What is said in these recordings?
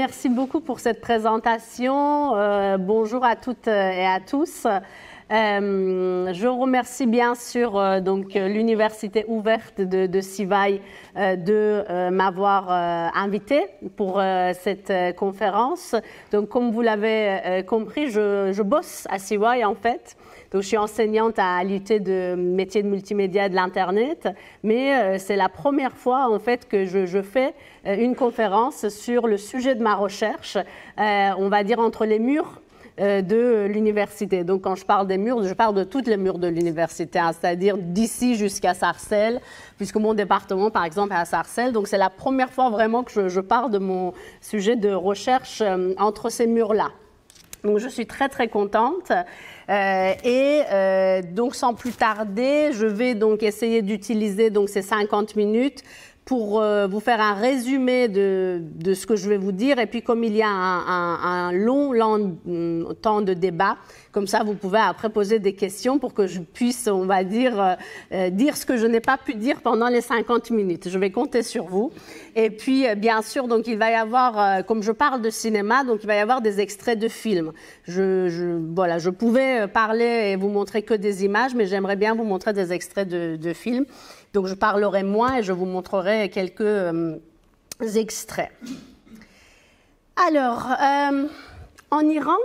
Merci beaucoup pour cette présentation. Euh, bonjour à toutes euh, et à tous. Euh, je remercie bien sûr donc l'université ouverte de, de de m'avoir invité pour cette conférence. Donc comme vous l'avez compris, je, je, bosse à Sivaï en fait. Donc, je suis enseignante à l'UT de métier de multimédia de l'Internet, mais euh, c'est la première fois, en fait, que je, fais euh, une conférence sur le sujet de ma recherche, euh, on va dire entre les murs de l'université. Donc, quand je parle des murs, je parle de tous les murs de l'université, hein, c'est-à-dire d'ici jusqu'à Sarcelles, puisque mon département, par exemple, est à Sarcelles. Donc, c'est la première fois vraiment que je, parle de mon sujet de recherche entre ces murs-là. Donc je suis très très contente. Euh, et euh, donc sans plus tarder, je vais donc essayer d'utiliser donc ces 50 minutes pour euh, vous faire un résumé de, ce que je vais vous dire. Et puis, comme il y a un, long, long mm, temps de débat, comme ça, vous pouvez après poser des questions pour que je puisse, on va dire, euh, euh, dire ce que je n'ai pas pu dire pendant les 50 minutes. Je vais compter sur vous. Et puis, bien sûr, donc il va y avoir, comme je parle de cinéma, donc il va y avoir des extraits de films. Je, voilà, je pouvais parler et vous montrer que des images, mais j'aimerais bien vous montrer des extraits de films. Donc je parlerai moins et je vous montrerai quelques euh, extraits. Alors, euh, en Iran,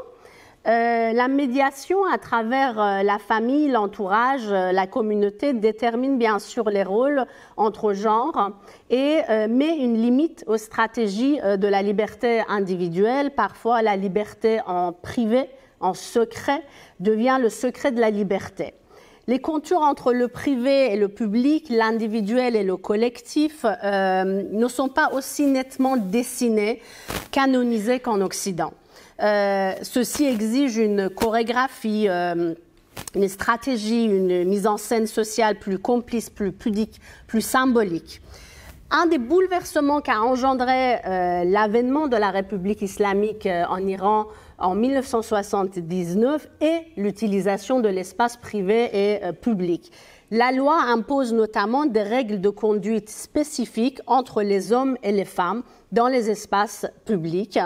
euh, la médiation à travers la famille, l'entourage, la communauté détermine bien sûr les rôles entre genres et met une limite aux stratégies de la liberté individuelle. Parfois, la liberté en privé, en secret, devient le secret de la liberté les contours entre le privé et le public, l'individuel et le collectif, euh, ne sont pas aussi nettement dessinés, canonisés qu'en Occident. Euh, ceci exige une chorégraphie. Euh, une stratégie, une mise en scène sociale plus complice, plus pudique, plus symbolique. Un des bouleversements qu'a engendré l'avènement de la République islamique en Iran en 1979 et l'utilisation de l'espace privé et euh, public. La loi impose notamment des règles de conduite spécifiques entre les hommes et les femmes dans les espaces publics.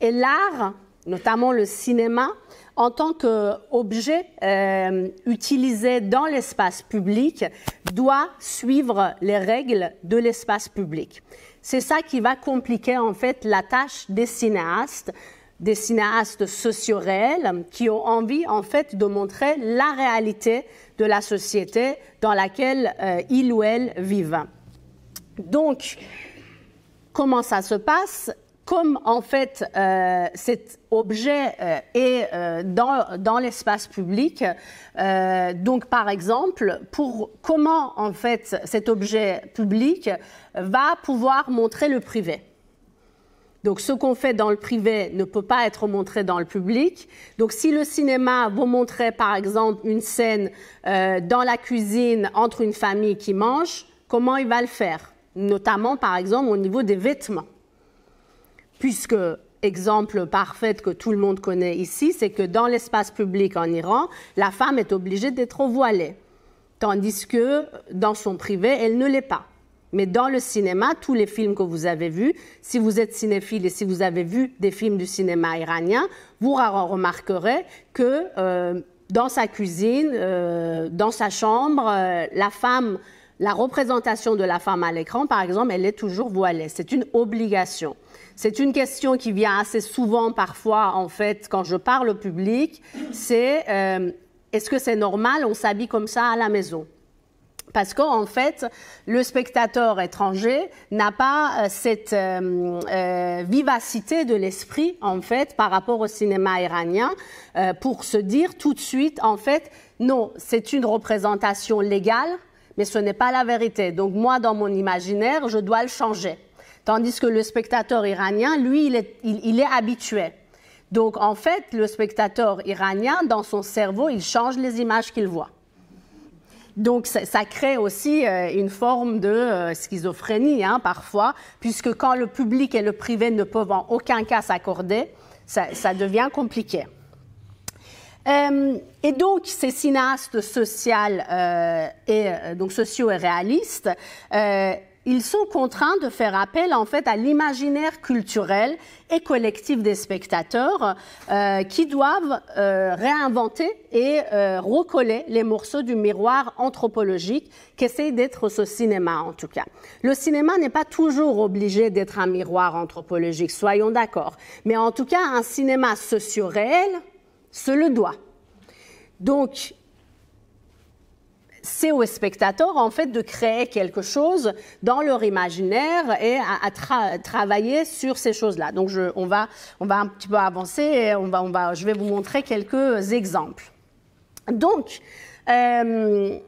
Et l'art, notamment le cinéma, en tant qu'objet euh, utilisé dans l'espace public, doit suivre les règles de l'espace public. C'est ça qui va compliquer en fait la tâche des cinéastes des cinéastes sociaux-réels qui ont envie, en fait, de montrer la réalité de la société dans laquelle euh, ils ou elles vivent. Donc, comment ça se passe comme en fait euh, cet objet euh, est dans, dans l'espace public, donc par exemple, pour comment en fait cet objet public va pouvoir montrer le privé. Donc ce qu'on fait dans le privé ne peut pas être montré dans le public. Donc si le cinéma vous montrait par exemple une scène euh, dans la cuisine entre une famille qui mange, comment il va le faire Notamment par exemple au niveau des vêtements. Puisque exemple parfait que tout le monde connaît ici, c'est que dans l'espace public en Iran, la femme est obligée d'être voilée, tandis que dans son privé, elle ne l'est pas. Mais dans le cinéma, tous les films que vous avez vus, si vous êtes cinéphile et si vous avez vu des films du cinéma iranien, vous remarquerez que euh, dans sa cuisine, euh, dans sa chambre, euh, la femme, la représentation de la femme à l'écran, par exemple, elle est toujours voilée. C'est une obligation. C'est une question qui vient assez souvent parfois, en fait, quand je parle au public, c'est est-ce que c'est normal, on s'habille comme ça à la maison parce qu'en fait, le spectateur étranger n'a pas euh, cette euh, euh, vivacité de l'esprit, en fait, par rapport au cinéma iranien, pour se dire tout de suite, en fait, non, c'est une représentation légale, mais ce n'est pas la vérité. Donc moi, dans mon imaginaire, je dois le changer. Tandis que le spectateur iranien, lui, il est, il est habitué. Donc en fait, le spectateur iranien, dans son cerveau, il change les images qu'il voit. Donc, ça, ça crée aussi euh, une forme de euh, schizophrénie, hein, parfois, puisque quand le public et le privé ne peuvent en aucun cas s'accorder, ça, ça, devient compliqué. Euh, et donc, ces cinéastes social, euh, et, donc sociaux et réalistes, ils sont contraints de faire appel en fait à l'imaginaire culturel et collectif des spectateurs euh, qui doivent euh, réinventer et euh, recoller les morceaux du miroir anthropologique qu'essaye d'être ce cinéma en tout cas. Le cinéma n'est pas toujours obligé d'être un miroir anthropologique, soyons d'accord, mais en tout cas un cinéma socio-réel se le doit. Donc, c'est aux spectateurs, en fait, de créer quelque chose dans leur imaginaire et à, travailler sur ces choses-là. Donc, on, va, un petit peu avancer et je vais vous montrer quelques exemples. Donc, euh,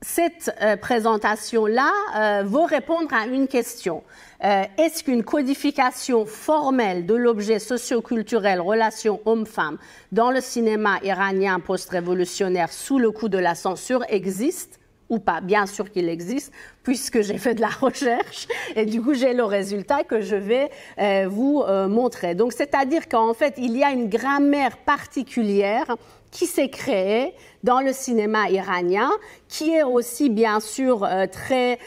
cette euh, présentation-là euh, va répondre à une question. Euh, est-ce qu'une codification formelle de l'objet socioculturel relation homme-femme dans le cinéma iranien post-révolutionnaire sous le coup de la censure existe ou pas. Bien sûr qu'il existe, puisque j'ai fait de la recherche et du coup j'ai le résultat que je vais euh, vous euh, montrer. Donc c'est-à-dire qu'en fait il y a une grammaire particulière qui s'est créée dans le cinéma iranien, qui est aussi bien sûr très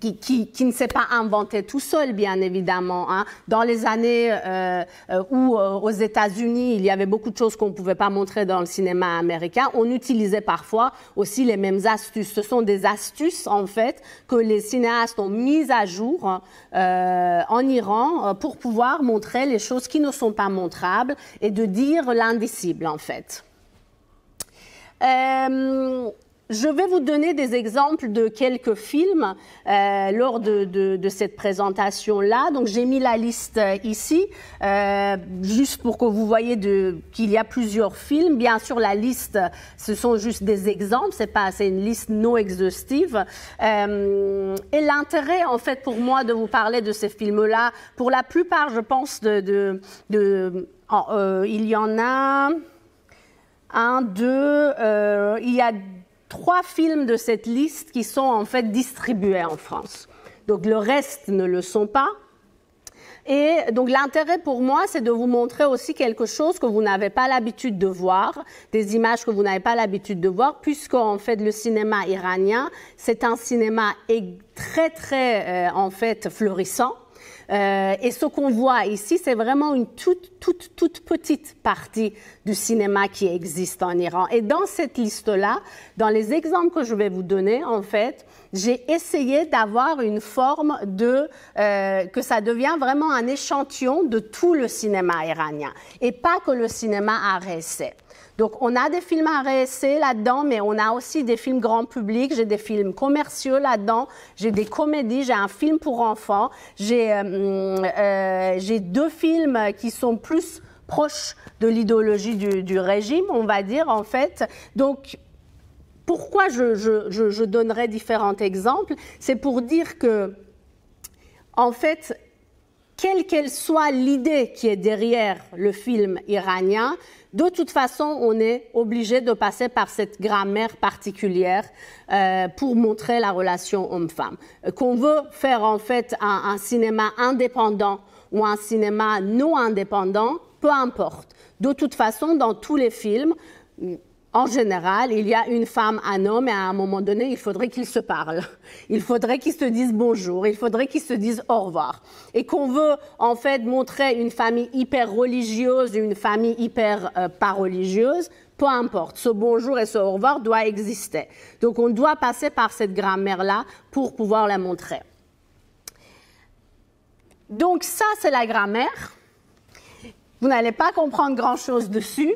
qui, ne s'est pas inventé tout seul, bien évidemment. Hein. Dans les années euh, euh, où, euh, aux États-Unis, il y avait beaucoup de choses qu'on ne pouvait pas montrer dans le cinéma américain, on utilisait parfois aussi les mêmes astuces. Ce sont des astuces, en fait, que les cinéastes ont mises à jour en Iran pour pouvoir montrer les choses qui ne sont pas montrables et de dire l'indicible, en fait. Je vais vous donner des exemples de quelques films euh, lors de, cette présentation-là. Donc j'ai mis la liste euh, ici, euh, juste pour que vous voyez qu'il y a plusieurs films. Bien sûr, la liste, ce sont juste des exemples, c'est pas c'est une liste non exhaustive. et l'intérêt, en fait, pour moi, de vous parler de ces films-là, pour la plupart, je pense, de, de, il y en a un, deux, il y a trois films de cette liste qui sont en fait distribués en France. Donc le reste ne le sont pas. Et donc l'intérêt pour moi, c'est de vous montrer aussi quelque chose que vous n'avez pas l'habitude de voir, des images que vous n'avez pas l'habitude de voir, puisque en fait le cinéma iranien, c'est un cinéma très très euh, en fait florissant euh, et ce qu'on voit ici, c'est vraiment une toute, toute, toute petite partie du cinéma qui existe en Iran. Et dans cette liste-là, dans les exemples que je vais vous donner, en fait, j'ai essayé d'avoir une forme de euh, que ça devient vraiment un échantillon de tout le cinéma iranien et pas que le cinéma arrêt donc, on a des films à réessayer là-dedans, mais on a aussi des films grand public, j'ai des films commerciaux là-dedans, j'ai des comédies, j'ai un film pour enfants, j'ai euh, euh, deux films qui sont plus proches de l'idéologie du, régime, on va dire, en fait. Donc, pourquoi je, je, je donnerai différents exemples C'est pour dire que, en fait, quelle qu'elle soit l'idée qui est derrière le film iranien, de toute façon, on est obligé de passer par cette grammaire particulière euh, pour montrer la relation homme-femme. Qu'on veut faire en fait un cinéma indépendant ou un cinéma non indépendant, peu importe. De toute façon, dans tous les films, en général, il y a une femme, un homme, et à un moment donné, il faudrait qu'ils se parlent. Il faudrait qu'ils se disent bonjour, il faudrait qu'ils se disent au revoir. Et qu'on veut, en fait, montrer une famille hyper religieuse, une famille hyper euh, pas religieuse, peu importe, ce bonjour et ce au revoir doit exister. Donc on doit passer par cette grammaire-là pour pouvoir la montrer. Donc ça, c'est la grammaire. Vous n'allez pas comprendre grand-chose dessus.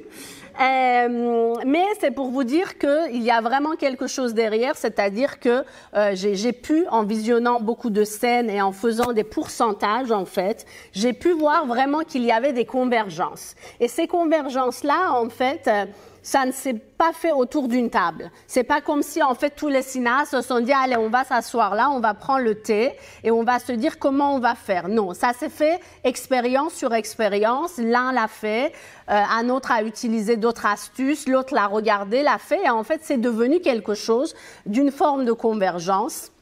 Euh, mais c'est pour vous dire qu'il y a vraiment quelque chose derrière, c'est-à-dire que euh, j'ai pu, en visionnant beaucoup de scènes et en faisant des pourcentages, en fait, j'ai pu voir vraiment qu'il y avait des convergences. Et ces convergences-là, en fait, euh, ça ne s'est pas fait autour d'une table. C'est pas comme si en fait tous les cinéastes se sont dit allez on va s'asseoir là, on va prendre le thé et on va se dire comment on va faire. Non, ça s'est fait expérience sur expérience. L'un l'a fait, euh, un autre a utilisé d'autres astuces, l'autre l'a regardé, l'a fait et en fait c'est devenu quelque chose d'une forme de convergence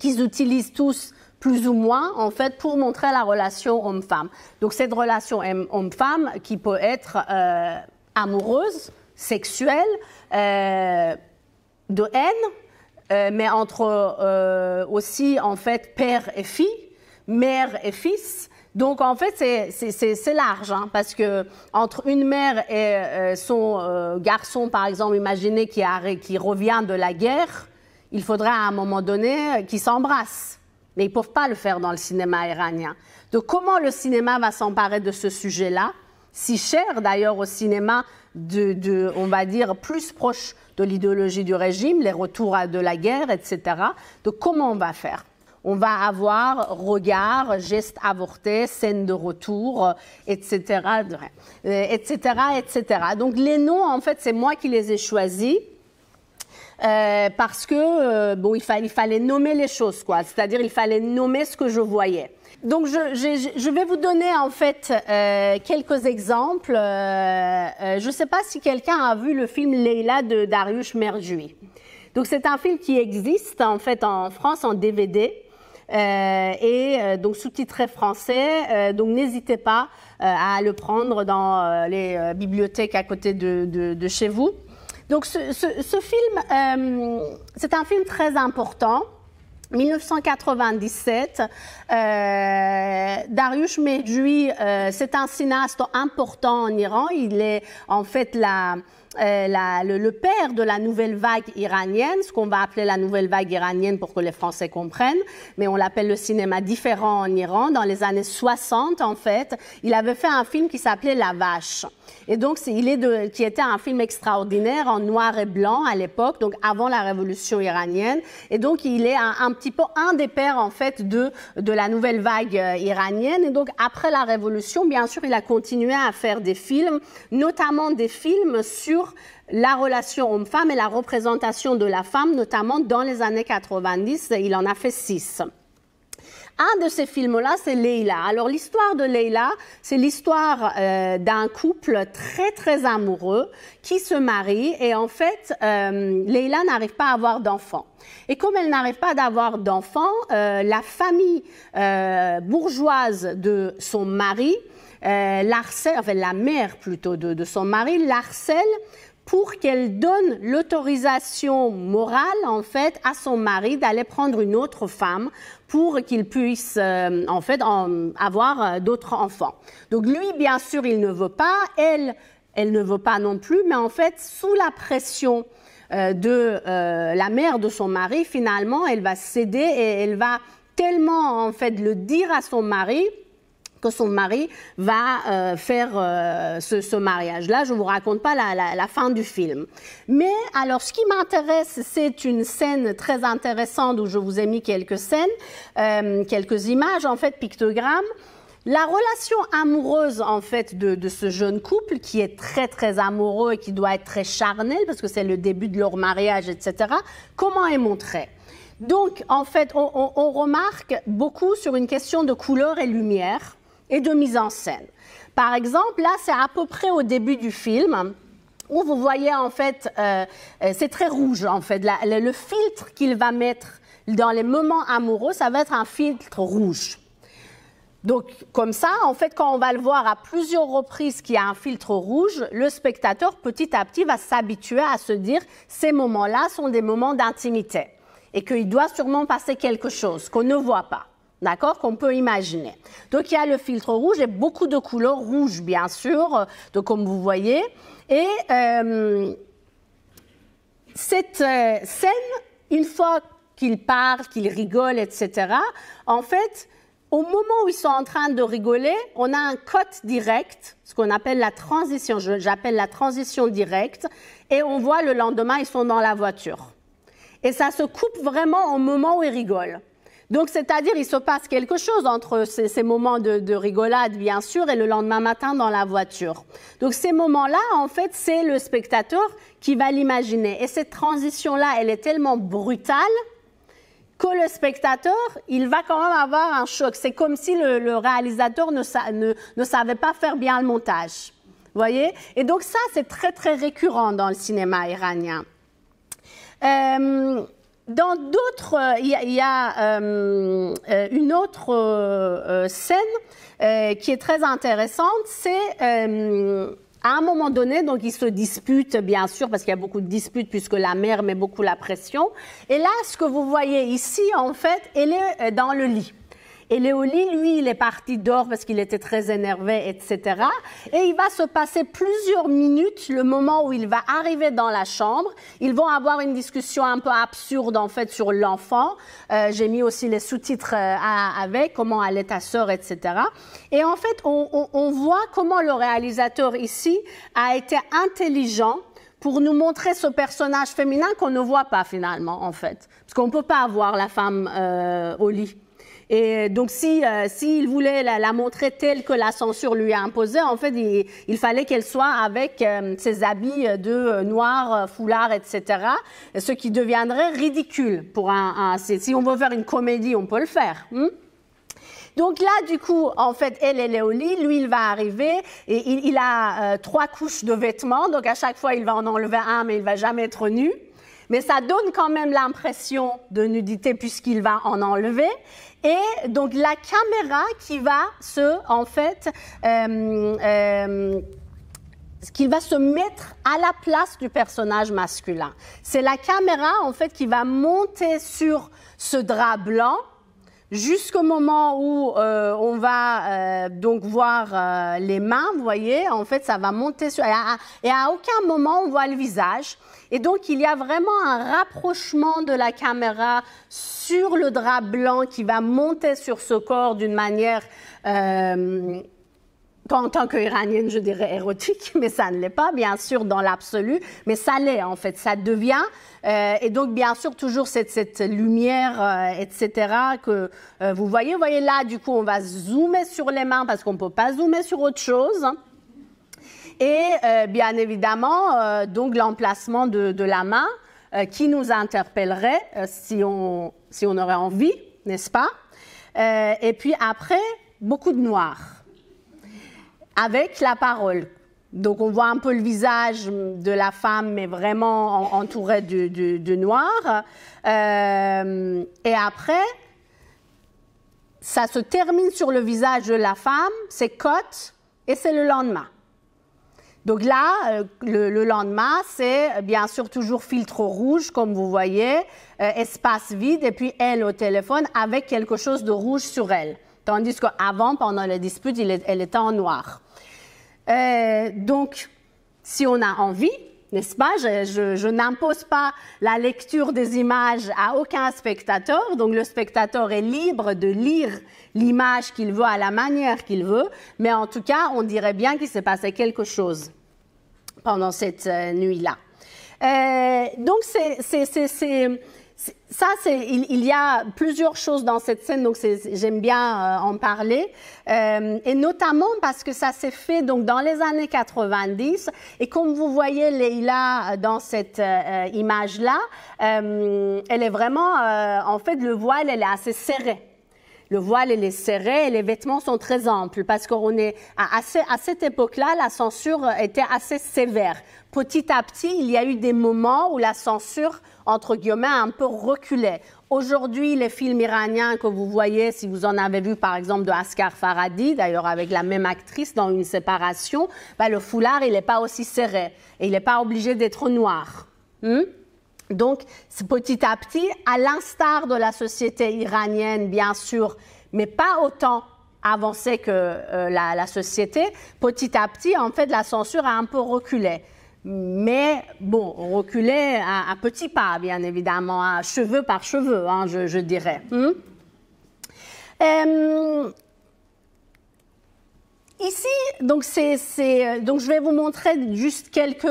qu'ils utilisent tous plus ou moins, en fait, pour montrer la relation homme-femme. Donc cette relation homme-femme qui peut être euh, amoureuse, sexuelle, euh, de haine, euh, mais entre euh, aussi, en fait, père et fille, mère et fils. Donc, en fait, c'est large, hein, parce que entre une mère et son garçon, par exemple, imaginez qui, qui revient de la guerre, il faudra à un moment donné qu'ils s'embrassent. Mais ils ne peuvent pas le faire dans le cinéma iranien. Donc, comment le cinéma va s'emparer de ce sujet-là si cher d'ailleurs au cinéma de, on va dire, plus proche de l'idéologie du régime, les retours de la guerre, etc. De comment on va faire on va avoir regard, gestes avorté, scène de retour, etc., etc., etc. Donc les noms, en fait, c'est moi qui les ai choisis. Euh, parce que euh, bon, il, fallait nommer les choses, quoi. C'est-à-dire, il fallait nommer ce que je voyais. Donc, je, je, vais vous donner en fait euh, quelques exemples. Euh, euh je ne sais pas si quelqu'un a vu le film Leila de Darius Merjoui. Donc, c'est un film qui existe en fait en France en DVD. Euh, et euh, donc sous-titré français. donc n'hésitez pas à le prendre dans les bibliothèques à côté de, de, de chez vous. Donc ce, ce, ce film, c'est un film très important 1997, euh, Dariush Medjoui, euh, c'est un cinéaste important en Iran. Il est en fait la euh, le, père de la nouvelle vague iranienne, ce qu'on va appeler la nouvelle vague iranienne pour que les Français comprennent, mais on l'appelle le cinéma différent en Iran, dans les années 60 en fait, il avait fait un film qui s'appelait La Vache. Et donc, il est de, qui était un film extraordinaire en noir et blanc à l'époque, donc avant la révolution iranienne. Et donc, il est un, un, petit peu un des pères en fait de, de la nouvelle vague euh, iranienne. Et donc, après la révolution, bien sûr, il a continué à faire des films, notamment des films sur la relation homme-femme et la représentation de la femme, notamment dans les années 90. Il en a fait six. Un de ces films-là, c'est Leila. Alors l'histoire de Leila, c'est l'histoire euh, d'un couple très très amoureux qui se marie et en fait, euh, Leila n'arrive pas à avoir d'enfants. Et comme elle n'arrive pas d'avoir d'enfant, euh, la famille euh, bourgeoise de son mari euh, l'harcèle, la mère plutôt de, son mari, l'harcèle pour qu'elle donne l'autorisation morale, en fait, à son mari d'aller prendre une autre femme pour qu'il puisse, euh, en fait, avoir euh, d'autres enfants. Donc lui, bien sûr, il ne veut pas, elle, elle ne veut pas non plus, mais en fait, sous la pression de la mère de son mari, finalement, elle va céder et elle va tellement, en fait, le dire à son mari que son mari va euh, faire euh, ce, ce mariage-là. Je ne vous raconte pas la, la, la, fin du film. Mais alors, ce qui m'intéresse, c'est une scène très intéressante où je vous ai mis quelques scènes, euh, quelques images, en fait, pictogrammes. La relation amoureuse, en fait, de, de, ce jeune couple, qui est très, très amoureux et qui doit être très charnel, parce que c'est le début de leur mariage, etc., comment est montré Donc, en fait, on, on, on remarque beaucoup sur une question de couleur et lumière et de mise en scène. Par exemple, là, c'est à peu près au début du film où vous voyez en fait, euh, euh, c'est très rouge en fait, le, le filtre qu'il va mettre dans les moments amoureux, ça va être un filtre rouge. Donc, comme ça, en fait, quand on va le voir à plusieurs reprises qu'il y a un filtre rouge, le spectateur, petit à petit, va s'habituer à se dire ces moments-là sont des moments d'intimité et qu'il doit sûrement passer quelque chose qu'on ne voit pas d'accord, qu'on peut imaginer. Donc il y a le filtre rouge et beaucoup de couleurs rouges, bien sûr, euh, comme vous voyez. Et euh, cette euh, scène, une fois qu'ils parlent, qu'ils rigolent, etc., en fait, au moment où ils sont en train de rigoler, on a un code direct, ce qu'on appelle la transition, j'appelle la transition directe, et on voit le lendemain, ils sont dans la voiture. Et ça se coupe vraiment au moment où ils rigolent. Donc, c'est-à-dire, il se passe quelque chose entre ces, moments de, rigolade, bien sûr, et le lendemain matin dans la voiture. Donc, ces moments-là, en fait, c'est le spectateur qui va l'imaginer. Et cette transition-là, elle est tellement brutale que le spectateur, il va quand même avoir un choc. C'est comme si le, réalisateur ne, ne, savait pas faire bien le montage. Voyez Et donc ça, c'est très, très récurrent dans le cinéma iranien. Euh, dans d'autres, euh, il y a, euh, euh, une autre scène qui est très intéressante, c'est à un moment donné, donc ils se disputent, bien sûr, parce qu'il y a beaucoup de disputes puisque la mère met beaucoup la pression. Et là, ce que vous voyez ici, en fait, elle est dans le lit. Et Léoli, lui, il est parti dehors parce qu'il était très énervé, etc. Et il va se passer plusieurs minutes, le moment où il va arriver dans la chambre. Ils vont avoir une discussion un peu absurde, en fait, sur l'enfant. Euh, j'ai mis aussi les sous-titres euh, avec, comment allait ta sœur, etc. Et en fait, on, voit comment le réalisateur ici a été intelligent pour nous montrer ce personnage féminin qu'on ne voit pas finalement, en fait. Parce qu'on ne peut pas avoir la femme euh, au lit. Et donc, euh, s'il si, voulait la, montrer telle que la censure lui a imposée, en fait, il, fallait qu'elle soit avec euh, ses habits euh, de noir, foulard, etc., ce qui deviendrait ridicule pour un... si on veut faire une comédie, on peut le faire. Hmm? Donc là, du coup, en fait, elle, elle est au lit, lui, il va arriver, et il, a trois couches de vêtements, donc à chaque fois, il va en enlever un, mais il va jamais être nu mais ça donne quand même l'impression de nudité puisqu'il va en enlever. Et donc la caméra qui va se, en fait, euh, euh, va se mettre à la place du personnage masculin. C'est la caméra, en fait, qui va monter sur ce drap blanc jusqu'au moment où euh, on va donc voir les mains, vous voyez, en fait, ça va monter sur... Et et à aucun moment, on voit le visage. Et donc, il y a vraiment un rapprochement de la caméra sur le drap blanc qui va monter sur ce corps d'une manière... Euh, en tant qu'Iranienne, je dirais érotique, mais ça ne l'est pas, bien sûr, dans l'absolu, mais ça l'est, en fait, ça devient. Euh, et donc, bien sûr, toujours cette, lumière, euh, etc., que vous voyez. Vous voyez là, du coup, on va zoomer sur les mains parce qu'on ne peut pas zoomer sur autre chose. Et euh, bien évidemment, euh, donc l'emplacement de, la main euh, qui nous interpellerait si, on, si on aurait envie, n'est-ce pas Et puis après, beaucoup de noir avec la parole. Donc on voit un peu le visage de la femme, mais vraiment entouré de, noir. et après, ça se termine sur le visage de la femme, c'est « côtes, et c'est le lendemain. Donc là, euh, le, lendemain, c'est euh, bien sûr toujours filtre rouge, comme vous voyez, euh, espace vide, et puis elle au téléphone avec quelque chose de rouge sur elle. Tandis qu'avant, pendant la dispute, elle était en noir. donc, si on a envie, n'est-ce pas je n'impose pas la lecture des images à aucun spectateur, donc le spectateur est libre de lire l'image qu'il veut, à la manière qu'il veut, mais en tout cas, on dirait bien qu'il s'est passé quelque chose pendant cette euh, nuit-là. Euh, donc, c'est... Ça, il, il, y a plusieurs choses dans cette scène, donc j'aime bien euh, en parler, et notamment parce que ça s'est fait donc dans les années 90, et comme vous voyez Leila dans cette image là, elle est vraiment, en fait, le voile elle est assez serré le voile est serré et les vêtements sont très amples parce qu'on est à, cette époque-là, la censure était assez sévère. Petit à petit, il y a eu des moments où la censure, entre guillemets, a un peu reculé. Aujourd'hui, les films iraniens que vous voyez, si vous en avez vu par exemple de Askar Faradi, d'ailleurs avec la même actrice dans une séparation, bah, le foulard, il n'est pas aussi serré et il n'est pas obligé d'être noir. Hmm? Donc, petit à petit, à l'instar de la société iranienne, bien sûr, mais pas autant avancée que euh, la, société, petit à petit, en fait, la censure a un peu reculé. Mais bon, reculé à, petits pas, bien évidemment, à hein, cheveux par cheveux, hein, je, dirais. Hum? Ici, donc, euh, donc je vais vous montrer juste quelques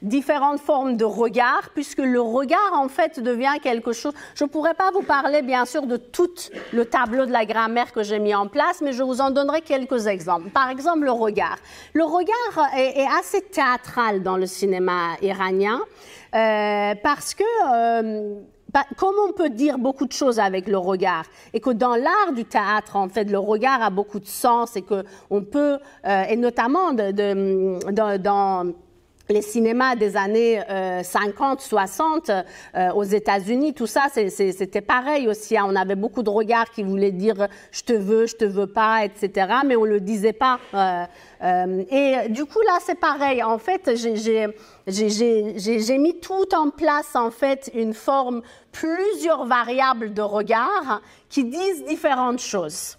différentes formes de regard, puisque le regard, en fait, devient quelque chose... Je ne pourrais pas vous parler, bien sûr, de tout le tableau de la grammaire que j'ai mis en place, mais je vous en donnerai quelques exemples. Par exemple, le regard. Le regard est, assez théâtral dans le cinéma iranien, euh, parce que... Euh, comme on peut dire beaucoup de choses avec le regard, et que dans l'art du théâtre, en fait, le regard a beaucoup de sens, et que on peut, euh, et notamment de, dans les cinémas des années 50, euh, 60 euh, aux États-Unis, tout ça, c'était pareil aussi. Hein. On avait beaucoup de regards qui voulaient dire je te veux, je te veux pas, etc. Mais on le disait pas. et du coup là, c'est pareil. En fait, j'ai mis tout en place en fait une forme plusieurs variables de regard qui disent différentes choses.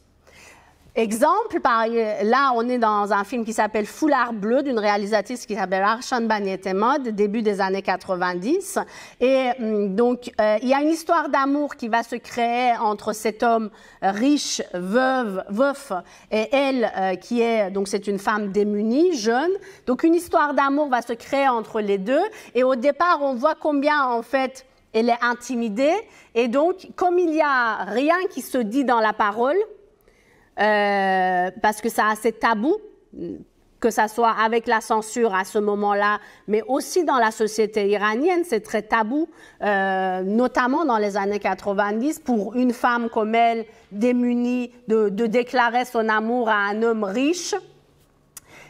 Exemple, euh, là, on est dans un film qui s'appelle Foulard bleu d'une réalisatrice qui s'appelle Arshan Banietemod, début des années 90. Et hum, donc, euh, il y a une histoire d'amour qui va se créer entre cet homme riche, veuve, veuf, et elle euh, qui est, donc c'est une femme démunie, jeune. Donc, une histoire d'amour va se créer entre les deux. Et au départ, on voit combien, en fait, elle est intimidée. Et donc, comme il n'y a rien qui se dit dans la parole, euh, parce que ça a ses tabou, que ça soit avec la censure à ce moment-là, mais aussi dans la société iranienne, c'est très tabou, euh, notamment dans les années 90, pour une femme comme elle, démunie, de déclarer son amour à un homme riche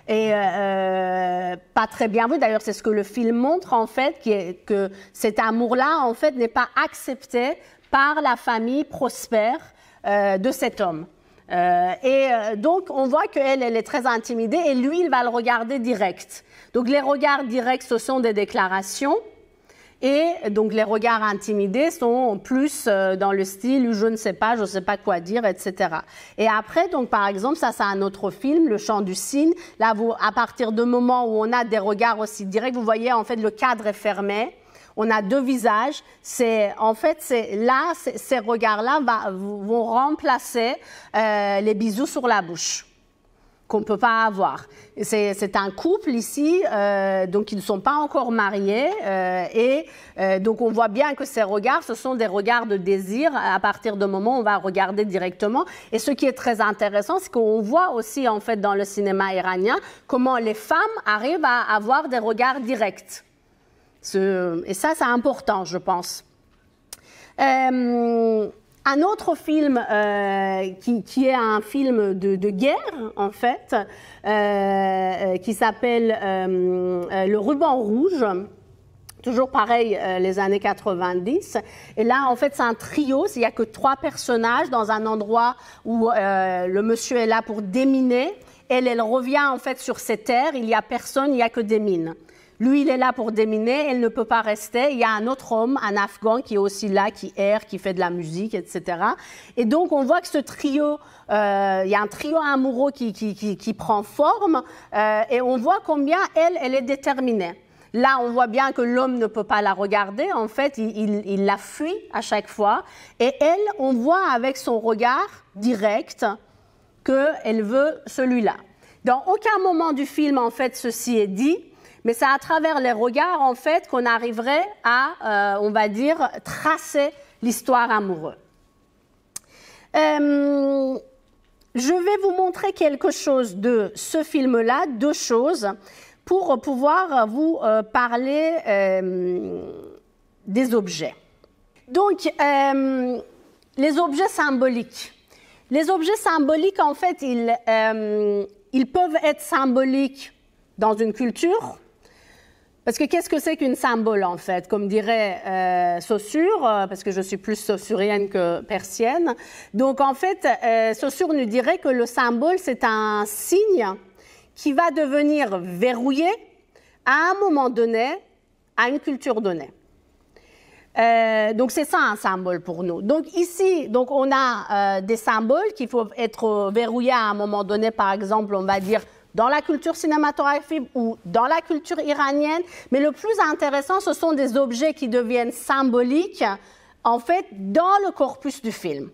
et euh, euh, pas très bien vu. D'ailleurs, c'est ce que le film montre en fait, que cet amour-là en fait n'est pas accepté par la famille prospère euh, de cet homme. et donc, on voit qu'elle, elle est très intimidée et lui, il va le regarder direct. Donc, les regards directs, ce sont des déclarations. Et donc, les regards intimidés sont plus euh, dans le style je ne sais pas, je ne sais pas quoi dire, etc. Et après, donc, par exemple, ça, c'est un autre film, Le Chant du Cygne. Là, vous, à partir du moment où on a des regards aussi directs, vous voyez, en fait, le cadre est fermé. On a deux visages. C'est en fait, c'est là, ces regards-là vont remplacer euh, les bisous sur la bouche qu'on ne peut pas avoir. C'est un couple ici, euh, donc ils ne sont pas encore mariés, euh, et euh, donc on voit bien que ces regards, ce sont des regards de désir, à partir du moment où on va regarder directement. Et ce qui est très intéressant, c'est qu'on voit aussi, en fait, dans le cinéma iranien, comment les femmes arrivent à avoir des regards directs. Et ça, c'est important, je pense. Un autre film euh, qui, qui, est un film de, de guerre, en fait, euh, euh qui s'appelle euh, euh, Le ruban rouge. Toujours pareil, euh, les années 90. Et là, en fait, c'est un trio. Il n'y a que trois personnages dans un endroit où le monsieur est là pour déminer. Elle, elle revient en fait sur ses terres. Il n'y a personne, il n'y a que des mines. Lui, il est là pour déminer, elle ne peut pas rester. Il y a un autre homme, un Afghan, qui est aussi là, qui erre, qui fait de la musique, etc. Et donc, on voit que ce trio, euh, il y a un trio amoureux qui, prend forme, euh, et on voit combien elle, elle est déterminée. Là, on voit bien que l'homme ne peut pas la regarder. En fait, il, il, la fuit à chaque fois. Et elle, on voit avec son regard direct qu'elle veut celui-là. Dans aucun moment du film, en fait, ceci est dit. Mais c'est à travers les regards, en fait, qu'on arriverait à, euh, on va dire, tracer l'histoire amoureuse. Euh, je vais vous montrer quelque chose de ce film-là, deux choses, pour pouvoir vous euh, parler des objets. Donc, les objets symboliques. Les objets symboliques, en fait, ils peuvent être symboliques dans une culture, parce que qu'est-ce que c'est qu'une symbole, en fait Comme dirait euh, Saussure, euh, parce que je suis plus saussurienne que persienne. Donc, en fait, euh, Saussure nous dirait que le symbole, c'est un signe qui va devenir verrouillé à un moment donné, à une culture donnée. Euh, donc c'est ça un symbole pour nous. Donc ici, donc on a des symboles qu'il faut être verrouillés à un moment donné. Par exemple, on va dire dans la culture cinématographique ou dans la culture iranienne. Mais le plus intéressant, ce sont des objets qui deviennent symboliques, en fait, dans le corpus du film.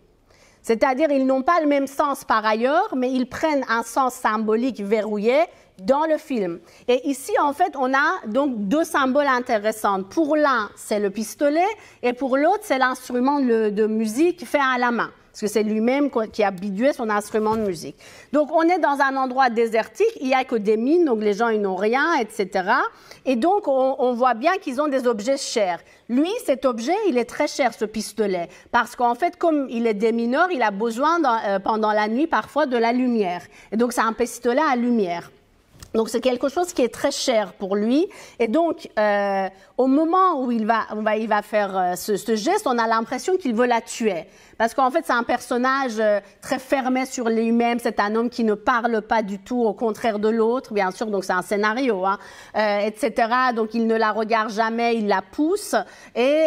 C'est-à-dire, ils n'ont pas le même sens par ailleurs, mais ils prennent un sens symbolique verrouillé dans le film. Et ici, en fait, on a donc deux symboles intéressants. Pour l'un, c'est le pistolet, et pour l'autre, c'est l'instrument de musique fait à la main parce que c'est lui-même qui a son instrument de musique. Donc on est dans un endroit désertique, il n'y a que des mines, donc les gens ils n'ont rien, etc. Et donc on, voit bien qu'ils ont des objets chers. Lui, cet objet, il est très cher, ce pistolet, parce qu'en fait, comme il est des mineurs, il a besoin euh, pendant la nuit parfois de la lumière. Et donc c'est un pistolet à lumière. Donc c'est quelque chose qui est très cher pour lui. Et donc euh, au moment où il va, il va faire euh, ce, geste, on a l'impression qu'il veut la tuer. Parce qu'en fait, c'est un personnage euh, très fermé sur lui-même. C'est un homme qui ne parle pas du tout, au contraire de l'autre, bien sûr. Donc, c'est un scénario, hein. euh, etc. Donc, il ne la regarde jamais, il la pousse. Et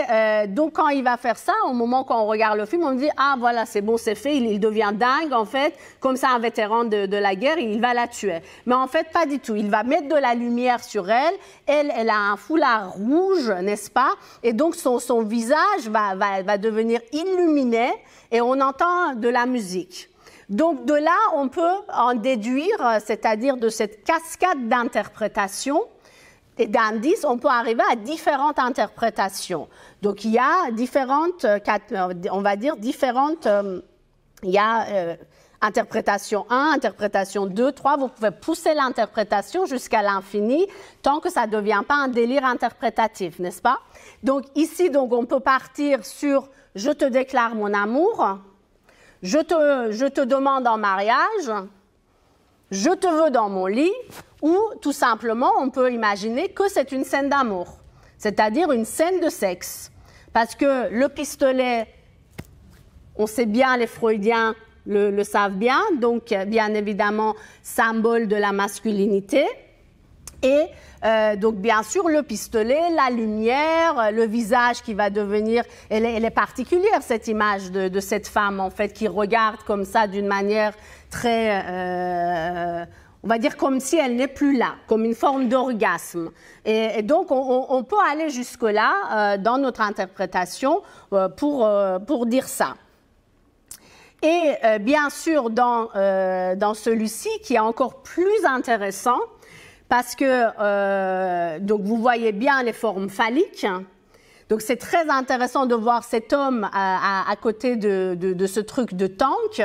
donc, quand il va faire ça, au moment on regarde le film, on dit Ah, voilà, c'est bon, c'est fait. Il, devient dingue, en fait. Comme ça, un vétéran de, la guerre, il va la tuer. Mais en fait, pas du tout. Il va mettre de la lumière sur elle. Elle, elle a un foulard rouge n'est-ce pas? Et donc, son, visage va, va, va devenir illuminé et on entend de la musique. Donc, de là, on peut en déduire, c'est-à-dire de cette cascade d'interprétations, et d'indices, on peut arriver à différentes interprétations. Donc il y a différentes, euh, euh, on va dire différentes, euh, il y a interprétation 1, interprétation 2, 3. Vous pouvez pousser l'interprétation jusqu'à l'infini tant que ça ne devient pas un délire interprétatif, n'est-ce pas Donc ici, donc, on peut partir sur je te déclare mon amour, je te, je te demande en mariage, je te veux dans mon lit, ou tout simplement, on peut imaginer que c'est une scène d'amour, c'est-à-dire une scène de sexe. Parce que le pistolet, on sait bien les Freudiens le, savent bien. Donc, euh, bien évidemment, symbole de la masculinité. Et euh, donc, bien sûr, le pistolet, la lumière, euh, le visage qui va devenir. Elle est, particulière, cette image de, cette femme, en fait, qui regarde comme ça d'une manière très. on va dire comme si elle n'est plus là, comme une forme d'orgasme. Et, donc, on, peut aller jusque-là dans notre interprétation pour, pour dire ça. Et euh, bien sûr, dans, euh, dans celui-ci, qui est encore plus intéressant, parce que euh, donc vous voyez bien les formes phalliques. Donc c'est très intéressant de voir cet homme euh, à, côté de, de, ce truc de tank.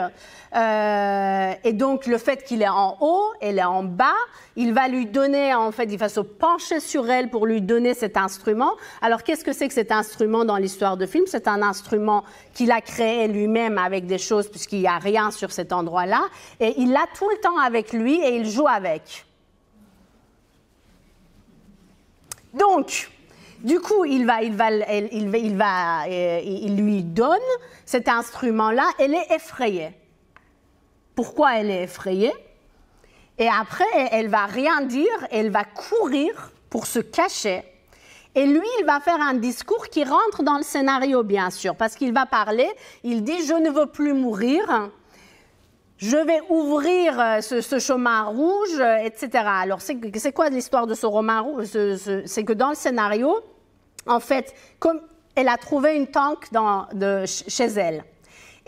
Euh, et donc, le fait qu'il est en haut, elle est en bas, il va lui donner, en fait, il va se pencher sur elle pour lui donner cet instrument. Alors, qu'est-ce que c'est que cet instrument dans l'histoire de film? C'est un instrument qu'il a créé lui-même avec des choses, puisqu'il n'y a rien sur cet endroit-là. Et il l'a tout le temps avec lui et il joue avec. Donc, du coup, il va, il va, il va, euh, il lui donne cet instrument-là. Elle est effrayée pourquoi elle est effrayée. Et après, elle va rien dire, elle va courir pour se cacher. Et lui, il va faire un discours qui rentre dans le scénario, bien sûr, parce qu'il va parler, il dit, je ne veux plus mourir, je vais ouvrir euh, ce, chemin rouge, euh, etc. Alors, c'est quoi l'histoire de ce roman rouge C'est que dans le scénario, en fait, comme elle a trouvé une tank chez elle,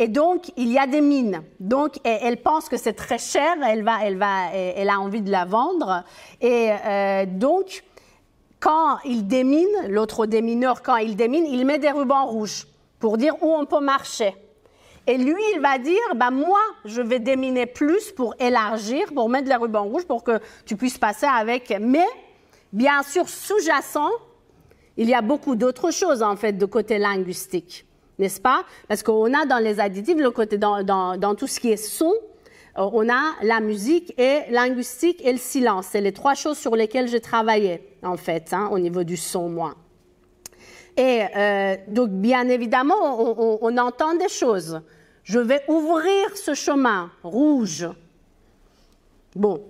et donc, il y a des mines. Donc, elle pense que c'est très cher, elle, a envie de la vendre. Et euh, donc, quand il démine, l'autre démineur, quand il démine, il met des rubans rouges pour dire où on peut marcher. Et lui, il va dire, bah, moi, je vais déminer plus pour élargir, pour mettre les rubans rouges, pour que tu puisses passer avec. Mais, bien sûr, sous-jacent, il y a beaucoup d'autres choses, en fait, de côté linguistique n'est-ce pas? Parce qu'on a dans les additifs, le côté, dans, tout ce qui est son, euh, on a la musique et linguistique et le silence. C'est les trois choses sur lesquelles j'ai travaillé, en fait, hein, au niveau du son, moi. Et euh, donc, bien évidemment, on, entend des choses. Je vais ouvrir ce chemin rouge. Bon,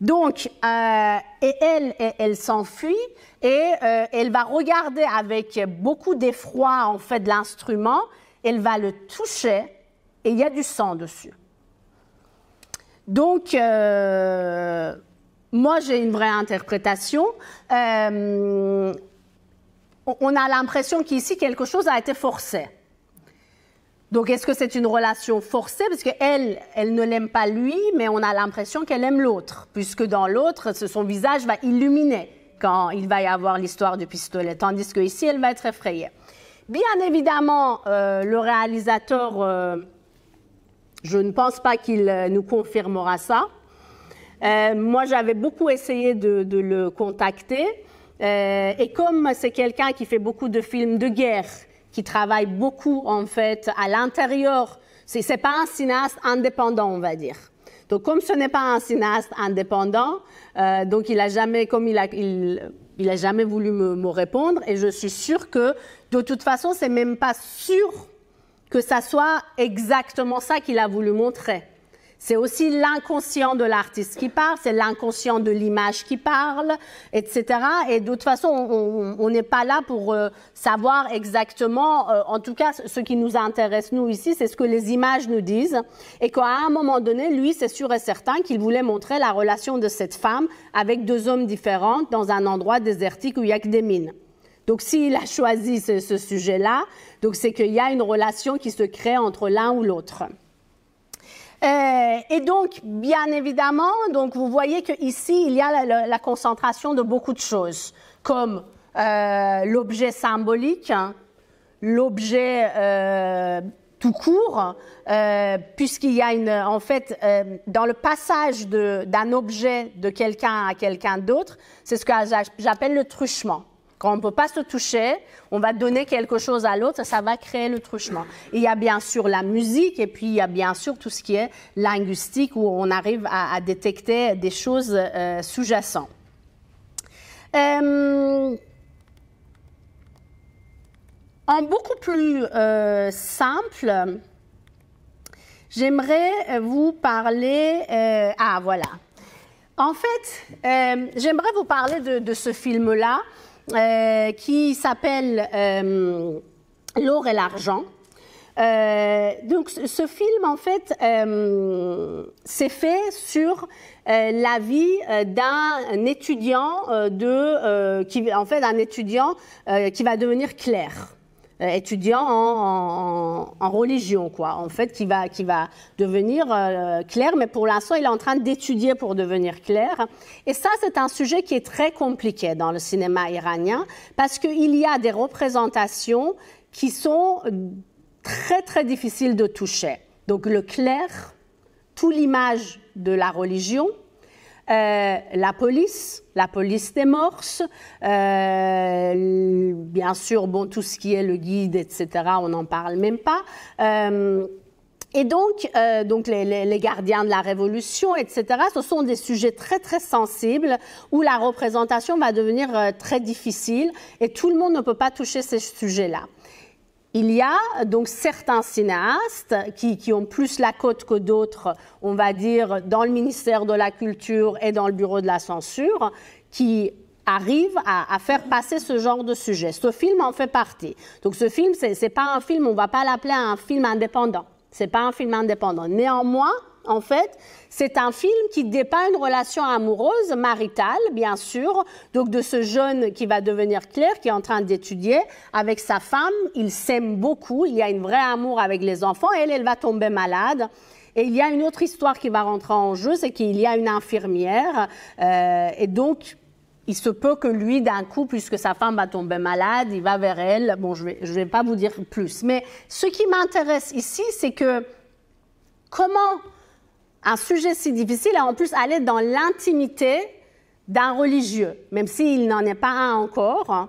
donc, euh, elle, elle, s'enfuit et euh, elle va regarder avec beaucoup d'effroi en fait de l'instrument. Elle va le toucher et il y a du sang dessus. Donc, euh, moi j'ai une vraie interprétation. on a l'impression qu'ici quelque chose a été forcé. Donc, est-ce que c'est une relation forcée? Parce qu'elle, elle ne l'aime pas lui, mais on a l'impression qu'elle aime l'autre, puisque dans l'autre, son visage va illuminer quand il va y avoir l'histoire du pistolet, tandis que ici, elle va être effrayée. Bien évidemment, euh, le réalisateur, euh, je ne pense pas qu'il euh, nous confirmera ça. moi, j'avais beaucoup essayé de, de le contacter. et comme c'est quelqu'un qui fait beaucoup de films de guerre, qui travaille beaucoup, en fait, à l'intérieur. Ce n'est pas un cinéaste indépendant, on va dire. Donc, comme ce n'est pas un cinéaste indépendant, euh, donc il a jamais, comme il a, il, il a jamais voulu me, me, répondre, et je suis sûre que, de toute façon, c'est même pas sûr que ça soit exactement ça qu'il a voulu montrer. C'est aussi l'inconscient de l'artiste qui parle, c'est l'inconscient de l'image qui parle, etc. Et de toute façon, on n'est pas là pour euh, savoir exactement, euh, en tout cas, ce qui nous intéresse, nous, ici, c'est ce que les images nous disent. Et qu'à un moment donné, lui, c'est sûr et certain qu'il voulait montrer la relation de cette femme avec deux hommes différents dans un endroit désertique où il n'y a que des mines. Donc, s'il a choisi ce, ce sujet-là, donc c'est qu'il y a une relation qui se crée entre l'un ou l'autre. Euh, et donc, bien évidemment, donc vous voyez qu'ici, il y a la, concentration de beaucoup de choses, comme euh, l'objet symbolique, hein, l'objet euh, tout court, puisqu'il y a une, en fait, dans le passage d'un objet de quelqu'un à quelqu'un d'autre, c'est ce que j'appelle le truchement. Quand on ne peut pas se toucher, on va donner quelque chose à l'autre, ça va créer le truchement. il y a bien sûr la musique et puis il y a bien sûr tout ce qui est linguistique où on arrive à, détecter des choses euh, sous-jacentes. Euh, en beaucoup plus euh, simple, j'aimerais vous parler... ah voilà. En fait, j'aimerais vous parler de ce film-là euh, qui s'appelle euh, L'or et l'argent. Euh, donc, ce film, en fait, s'est fait sur la vie d'un étudiant de, qui, en fait, d'un étudiant qui va devenir clerc. Euh, étudiant en, religion, quoi, en fait, qui va, qui va devenir euh, clair, mais pour l'instant, il est en train d'étudier pour devenir clair. Et ça, c'est un sujet qui est très compliqué dans le cinéma iranien, parce qu'il y a des représentations qui sont très, très difficiles de toucher. Donc le clair, toute l'image de la religion, euh, la police, la police des morses, euh, bien sûr, bon, tout ce qui est le guide, etc., on n'en parle même pas. Euh, et donc, donc les, gardiens de la Révolution, etc., ce sont des sujets très, très sensibles où la représentation va devenir très difficile et tout le monde ne peut pas toucher ces sujets-là. Il y a donc certains cinéastes qui, ont plus la cote que d'autres, on va dire, dans le ministère de la Culture et dans le bureau de la censure, qui arrivent à, faire passer ce genre de sujet. Ce film en fait partie. Donc ce film, c'est n'est pas un film, on va pas l'appeler un film indépendant. C'est pas un film indépendant. Néanmoins, en fait. C'est un film qui dépeint une relation amoureuse, maritale, bien sûr, donc de ce jeune qui va devenir clair, qui est en train d'étudier avec sa femme. il s'aime beaucoup, il y a une vraie amour avec les enfants. Elle, elle va tomber malade. Et il y a une autre histoire qui va rentrer en jeu, c'est qu'il y a une infirmière. Euh, et donc, il se peut que lui, d'un coup, puisque sa femme va tomber malade, il va vers elle. Bon, je ne je vais pas vous dire plus. Mais ce qui m'intéresse ici, c'est que comment un sujet si difficile et en plus aller dans l'intimité d'un religieux, même s'il n'en est pas un encore.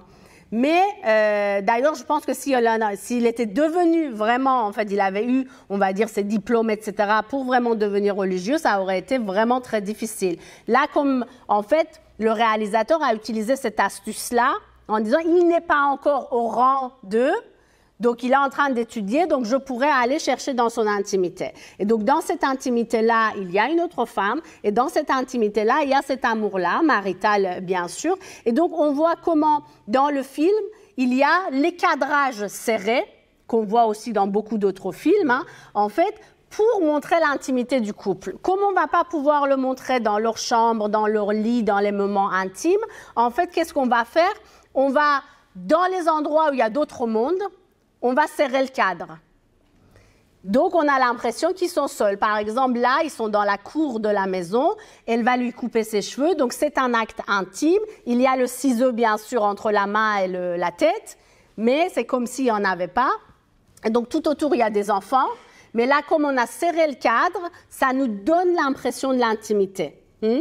Mais euh, d'ailleurs, je pense que s'il était devenu vraiment, en fait, il avait eu, on va dire, ses diplômes, etc., pour vraiment devenir religieux, ça aurait été vraiment très difficile. Là, comme, en fait, le réalisateur a utilisé cette astuce-là en disant, il n'est pas encore au rang d'eux, donc, il est en train d'étudier, donc je pourrais aller chercher dans son intimité. Et donc, dans cette intimité-là, il y a une autre femme, et dans cette intimité-là, il y a cet amour-là, marital, euh, bien sûr. Et donc, on voit comment, dans le film, il y a les cadrages serrés, qu'on voit aussi dans beaucoup d'autres films, hein. en fait, pour montrer l'intimité du couple. Comme on ne va pas pouvoir le montrer dans leur chambre, dans leur lit, dans les moments intimes, en fait, qu'est-ce qu'on va faire On va, dans les endroits où il y a d'autres mondes, on va serrer le cadre. Donc, on a l'impression qu'ils sont seuls. Par exemple, là, ils sont dans la cour de la maison. Elle va lui couper ses cheveux. Donc, c'est un acte intime. Il y a le ciseau, bien sûr, entre la main et la tête. Mais c'est comme s'il n'y en avait pas. Et donc, tout autour, il y a des enfants. Mais là, comme on a serré le cadre, ça nous donne l'impression de l'intimité. Hmm?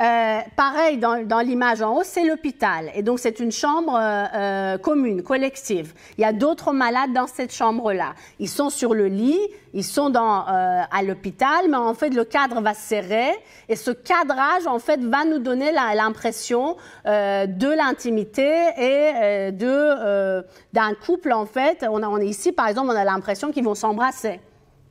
Euh, pareil, dans, l'image en haut, c'est l'hôpital. Et donc, c'est une chambre euh, euh, commune, collective. Il y a d'autres malades dans cette chambre-là. Ils sont sur le lit, ils sont dans, à l'hôpital, mais en fait, le cadre va serrer. Et ce cadrage, en fait, va nous donner l'impression de l'intimité et de d'un couple, en fait. On, on est ici, par exemple, on a l'impression qu'ils vont s'embrasser,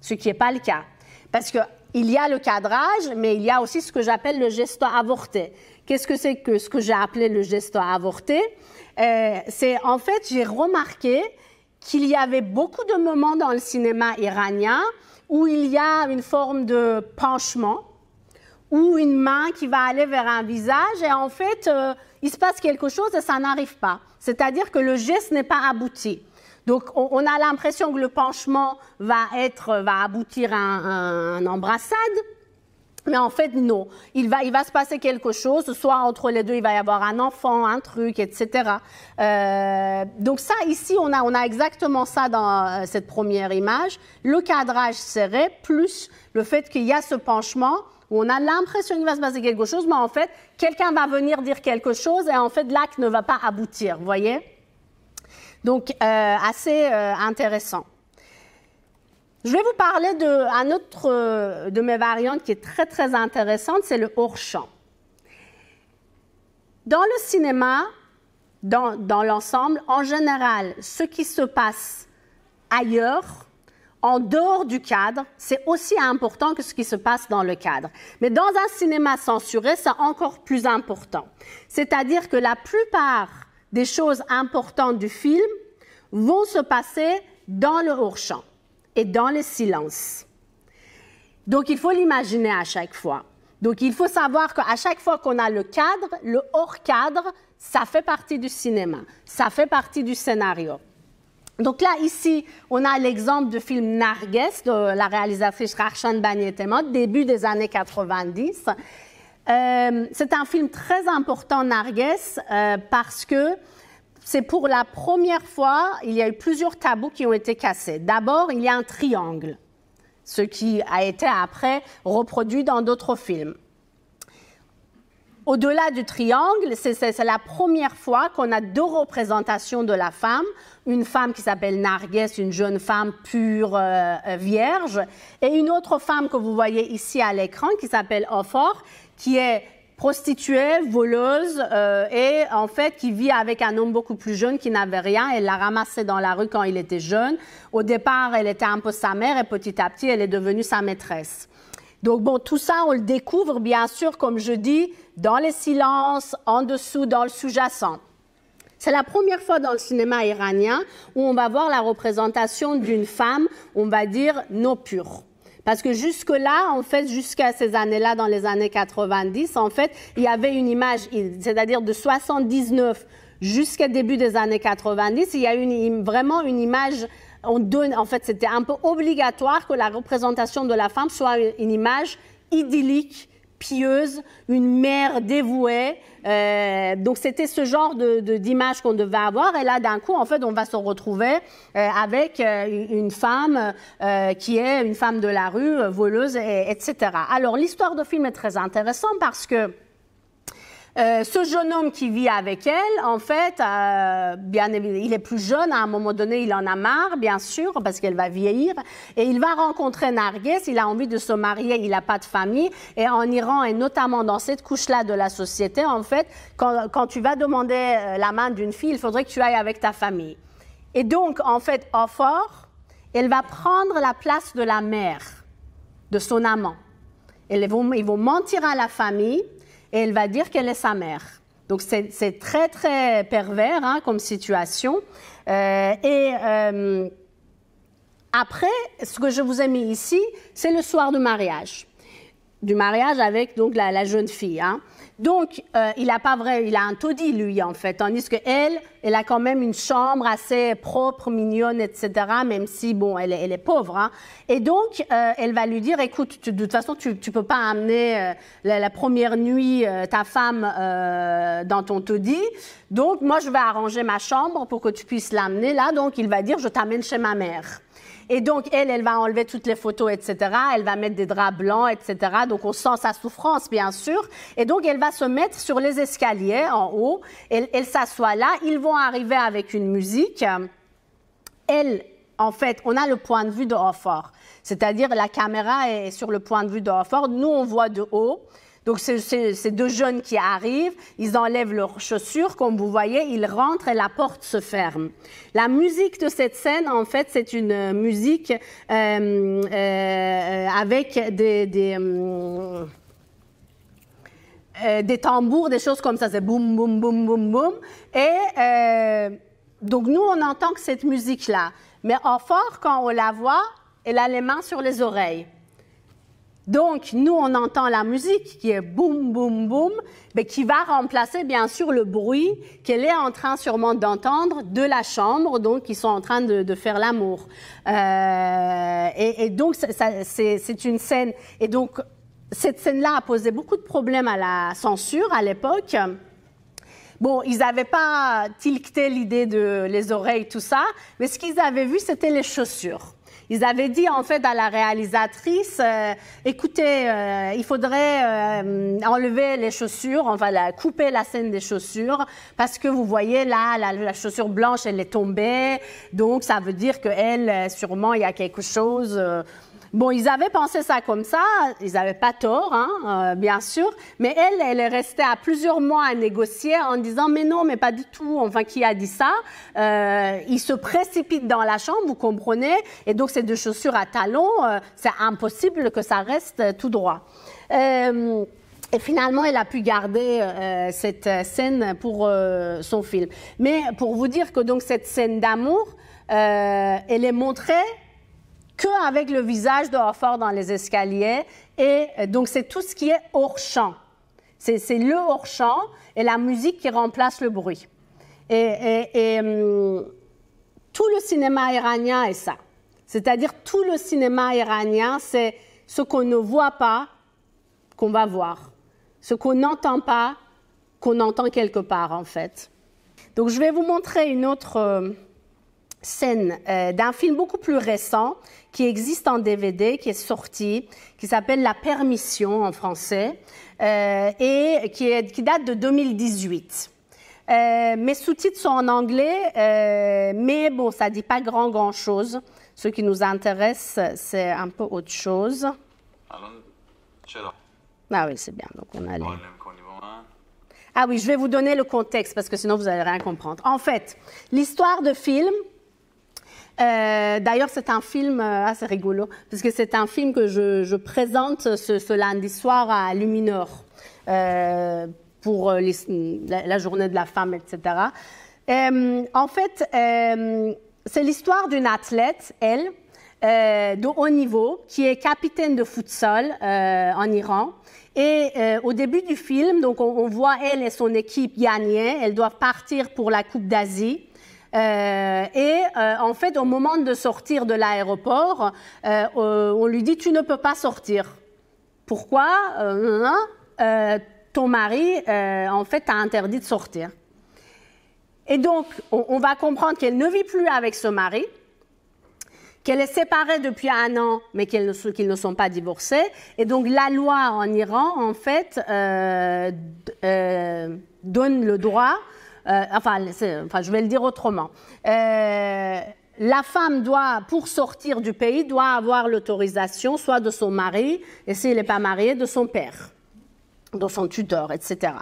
ce qui n'est pas le cas. Parce que il y a le cadrage, mais il y a aussi ce que j'appelle le geste avorté. Qu'est-ce que c'est que ce que j'ai appelé le geste avorté euh, C'est en fait, j'ai remarqué qu'il y avait beaucoup de moments dans le cinéma iranien où il y a une forme de penchement, ou une main qui va aller vers un visage, et en fait, euh, il se passe quelque chose et ça n'arrive pas. C'est-à-dire que le geste n'est pas abouti. Donc on, a l'impression que le penchement va, va aboutir à un, embrassade. Mais en fait, non. Il va, se passer quelque chose, soit entre les deux, il va y avoir un enfant, un truc, etc. Euh, donc ça, ici, on a, on a exactement ça dans euh, cette première image. Le cadrage serré, plus le fait qu'il y a ce penchement, où on a l'impression qu'il va se passer quelque chose, mais en fait, quelqu'un va venir dire quelque chose, et en fait, l'acte ne va pas aboutir, vous voyez donc, euh, assez euh, intéressant. Je vais vous parler d'un autre euh, de mes variantes qui est très, très intéressante, c'est le hors-champ. Dans le cinéma, dans, dans l'ensemble, en général, ce qui se passe ailleurs, en dehors du cadre, c'est aussi important que ce qui se passe dans le cadre. Mais dans un cinéma censuré, c'est encore plus important. C'est-à-dire que la plupart des choses importantes du film vont se passer dans le hors-champ et dans le silence. Donc, il faut l'imaginer à chaque fois. Donc, il faut savoir qu'à chaque fois qu'on a le cadre, le hors-cadre, ça fait partie du cinéma, ça fait partie du scénario. Donc là, ici, on a l'exemple du film Narges de la réalisatrice Rachan Bagnetemot, début des années 90. Euh, c'est un film très important, Narguès euh, parce que c'est pour la première fois, il y a eu plusieurs tabous qui ont été cassés. D'abord, il y a un triangle, ce qui a été après reproduit dans d'autres films. Au-delà du triangle, c'est la première fois qu'on a deux représentations de la femme. Une femme qui s'appelle Narguès, une jeune femme pure euh, vierge, et une autre femme que vous voyez ici à l'écran qui s'appelle Ophor, qui est prostituée, voleuse, euh, et en fait qui vit avec un homme beaucoup plus jeune qui n'avait rien. Elle l'a ramassé dans la rue quand il était jeune. Au départ, elle était un peu sa mère et petit à petit, elle est devenue sa maîtresse. Donc bon, tout ça, on le découvre bien sûr, comme je dis, dans les silences, en dessous, dans le sous-jacent. C'est la première fois dans le cinéma iranien où on va voir la représentation d'une femme, on va dire, non pure. Parce que jusque-là, en fait, jusqu'à ces années-là, dans les années 90, en fait, il y avait une image, c'est-à-dire de 79 jusqu'au début des années 90, il y a vraiment une image on donne, en fait, c'était un peu obligatoire que la représentation de la femme soit une image idyllique, pieuse, une mère dévouée. Euh, donc, c'était ce genre d'image de, d'image qu'on devait avoir. Et là, d'un coup, en fait, on va se retrouver euh, avec euh, une femme euh, qui est une femme de la rue, voleuse, et, etc. Alors, l'histoire de film est très intéressante parce que euh, ce jeune homme qui vit avec elle, en fait, euh, bien, il est plus jeune. À un moment donné, il en a marre, bien sûr, parce qu'elle va vieillir. Et il va rencontrer Narges. Il a envie de se marier. Il n'a pas de famille. Et en Iran, et notamment dans cette couche-là de la société, en fait, quand, tu vas demander euh, la main d'une fille, il faudrait que tu ailles avec ta famille. Et donc, en fait, en fort, elle va prendre la place de la mère, de son amant. ils vont mentir à la famille et elle va dire qu'elle est sa mère. Donc c'est très, très pervers hein, comme situation. Euh, et euh, après, ce que je vous ai mis ici, c'est le soir de mariage du mariage avec donc la, jeune fille. Hein. Donc, euh, il a pas vrai, il a un taudis, lui, en fait. Tandis que elle, elle a quand même une chambre assez propre, mignonne, etc., même si, bon, elle, est pauvre. Hein. Et donc, euh, elle va lui dire, écoute, de toute façon, tu ne peux pas amener euh, la, la, première nuit ta femme dans ton taudis. Donc, moi, je vais arranger ma chambre pour que tu puisses l'amener là. Donc, il va dire, je t'amène chez ma mère. Et donc, elle, elle va enlever toutes les photos, etc. Elle va mettre des draps blancs, etc. Donc, on sent sa souffrance, bien sûr. Et donc, elle va se mettre sur les escaliers en haut. Elle, s'assoit là. Ils vont arriver avec une musique. Elle, en fait, on a le point de vue de Hofford. C'est-à-dire, la caméra est sur le point de vue de Hofford. Nous, on voit de haut. Donc, ces deux jeunes qui arrivent, ils enlèvent leurs chaussures, comme vous voyez, ils rentrent et la porte se ferme. La musique de cette scène, en fait, c'est une musique euh, euh, avec des... Euh, des tambours, des choses comme ça, c'est boum, boum, boum, boum, boum. Et donc nous, on entend que cette musique-là. Mais en fort, quand on la voit, elle a les mains sur les oreilles. Donc, nous, on entend la musique qui est boum, boum, boum, mais qui va remplacer, bien sûr, le bruit qu'elle est en train sûrement d'entendre de la chambre, donc ils sont en train de, faire l'amour. Euh, et, et, donc, c'est une scène. Et donc, cette scène-là a posé beaucoup de problèmes à la censure à l'époque. Bon, ils n'avaient pas tilté l'idée de les oreilles, tout ça, mais ce qu'ils avaient vu, c'était les chaussures. Ils avaient dit en fait à la réalisatrice, euh, écoutez, euh, il faudrait euh, enlever les chaussures, on va la, couper la scène des chaussures parce que vous voyez là, la, la chaussure blanche, elle est tombée, donc ça veut dire que elle, sûrement, il y a quelque chose. Bon, ils avaient pensé ça comme ça, ils n'avaient pas tort, hein, euh, bien sûr, mais elle, elle est restée à plusieurs mois à négocier en disant mais non, mais pas du tout, enfin qui a dit ça euh, Il se précipite dans la chambre, vous comprenez, et donc c'est deux chaussures à talons, euh, c'est impossible que ça reste euh, tout droit. Et finalement, elle a pu garder cette scène pour son film. Mais pour vous dire que donc cette scène d'amour, elle est montrée qu'avec le visage de Horford dans les escaliers. Et euh, donc, c'est tout ce qui est hors champ. C'est le hors champ et la musique qui remplace le bruit. Et, hum, tout le cinéma iranien est ça. C'est-à-dire, tout le cinéma iranien, c'est ce qu'on ne voit pas, qu'on va voir. Ce qu'on n'entend pas, qu'on entend quelque part, en fait. Donc, je vais vous montrer une autre euh, scène euh, d'un film beaucoup plus récent qui existe en DVD, qui est sorti, qui s'appelle La Permission en français euh, et qui, date de 2018. Euh, mes sous-titres sont en anglais, mais bon, ça ne dit pas grand grand chose. Ce qui nous intéresse, c'est un peu autre chose. Ah oui, c'est bien. Ah oui, je vais vous donner le contexte parce que sinon vous allez rien comprendre. En fait, l'histoire de film, euh, d'ailleurs, c'est un film euh, assez ah, rigolo, parce que c'est un film que je, présente ce, lundi soir à Lumineur pour euh, la, journée de la femme, etc. en fait, c'est l'histoire d'une athlète, elle, de haut niveau, qui est capitaine de futsal en Iran. Et au début du film, donc on, voit elle et son équipe gagner. Elles doivent partir pour la Coupe d'Asie. Euh, et euh, en fait, au moment de sortir de l'aéroport, euh, on lui dit Tu ne peux pas sortir. Pourquoi Ton mari, en fait, t'a interdit de sortir. Et donc, on, va comprendre qu'elle ne vit plus avec ce mari qu'elle est séparée depuis un an, mais qu'ils ne, sont pas divorcés. Et donc la loi en Iran, en fait, donne le droit euh, enfin, je vais le dire autrement. Euh, la femme doit, pour sortir du pays, doit avoir l'autorisation soit de son mari, et s'il n'est pas marié, de son père, de son tuteur, etc.